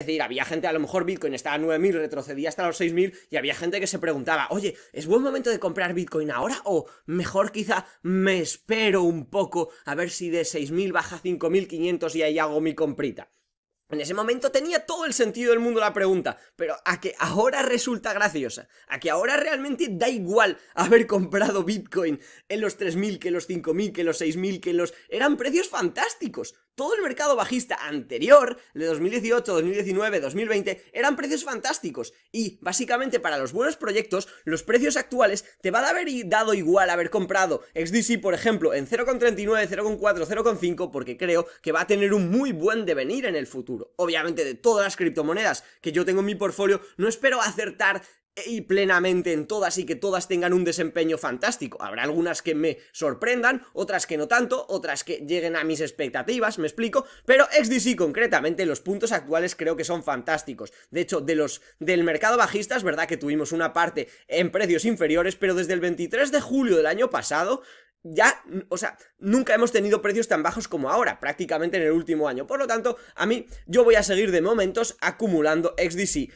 Es decir, había gente, a lo mejor Bitcoin estaba a 9.000, retrocedía hasta los 6.000 y había gente que se preguntaba, oye, ¿es buen momento de comprar Bitcoin ahora? O mejor quizá me espero un poco a ver si de 6.000 baja 5.500 y ahí hago mi comprita. En ese momento tenía todo el sentido del mundo la pregunta, pero a que ahora resulta graciosa, a que ahora realmente da igual haber comprado Bitcoin en los 3.000, que los 5.000, que los 6.000, que los... Eran precios fantásticos todo el mercado bajista anterior, de 2018, 2019, 2020, eran precios fantásticos. Y básicamente para los buenos proyectos, los precios actuales te van a haber dado igual haber comprado XDC, por ejemplo, en 0,39, 0,4, 0,5, porque creo que va a tener un muy buen devenir en el futuro. Obviamente de todas las criptomonedas que yo tengo en mi portfolio, no espero acertar y plenamente en todas y que todas tengan un desempeño fantástico. Habrá algunas que me sorprendan, otras que no tanto, otras que lleguen a mis expectativas, me explico, pero XDC concretamente los puntos actuales creo que son fantásticos. De hecho, de los del mercado bajista es verdad que tuvimos una parte en precios inferiores, pero desde el 23 de julio del año pasado ya, o sea, nunca hemos tenido precios tan bajos como ahora, prácticamente en el último año. Por lo tanto, a mí, yo voy a seguir de momentos acumulando XDC.